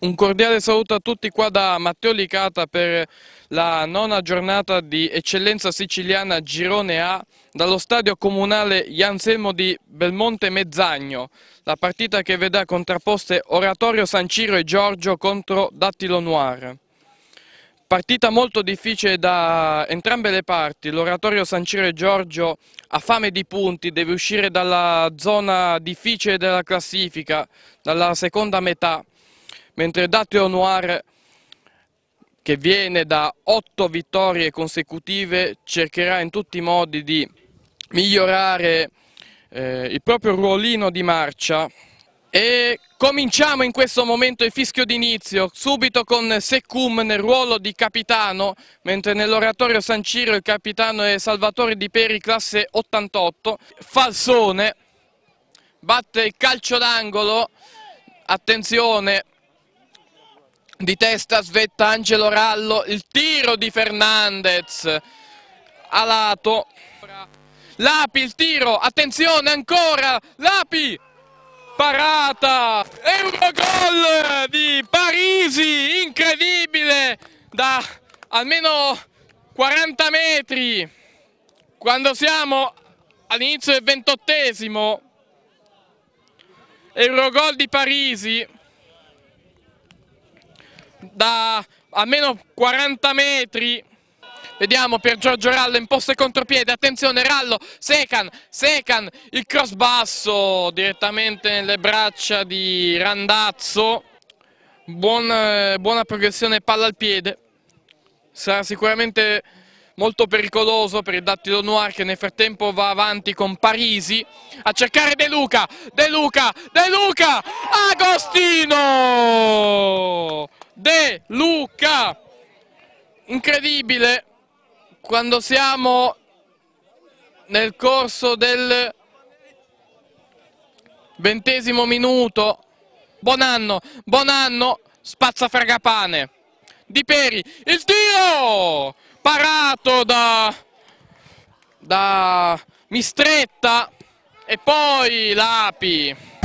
Un cordiale saluto a tutti qua da Matteo Licata per la nona giornata di eccellenza siciliana Girone A dallo stadio comunale Janselmo di Belmonte Mezzagno, la partita che vedrà contrapposte Oratorio San Ciro e Giorgio contro Dattilo Noir. Partita molto difficile da entrambe le parti, l'oratorio San Ciro e Giorgio ha fame di punti, deve uscire dalla zona difficile della classifica, dalla seconda metà mentre Dato Noir che viene da otto vittorie consecutive cercherà in tutti i modi di migliorare eh, il proprio ruolino di marcia e cominciamo in questo momento il fischio d'inizio subito con Secum nel ruolo di capitano mentre nell'oratorio San Ciro il capitano è Salvatore Di Peri classe 88 Falsone batte il calcio d'angolo attenzione di testa svetta Angelo Rallo, il tiro di Fernandez a lato, Lapi il tiro, attenzione ancora, Lapi, parata, Eurogol di Parisi, incredibile, da almeno 40 metri, quando siamo all'inizio del ventottesimo, Eurogol di Parisi, da almeno 40 metri Vediamo per Giorgio Rallo imposto e contropiede, attenzione Rallo, Secan, Secan, il cross basso direttamente nelle braccia di Randazzo, buona, eh, buona progressione palla al piede, sarà sicuramente molto pericoloso per il Dattilo Noir che nel frattempo va avanti con Parisi a cercare De Luca, De Luca, De Luca, Agostino! De Luca! Incredibile quando siamo nel corso del ventesimo minuto. Buon anno, buon anno, spazzafregapane. Di Peri, il tiro! Parato da, da Mistretta e poi l'Api.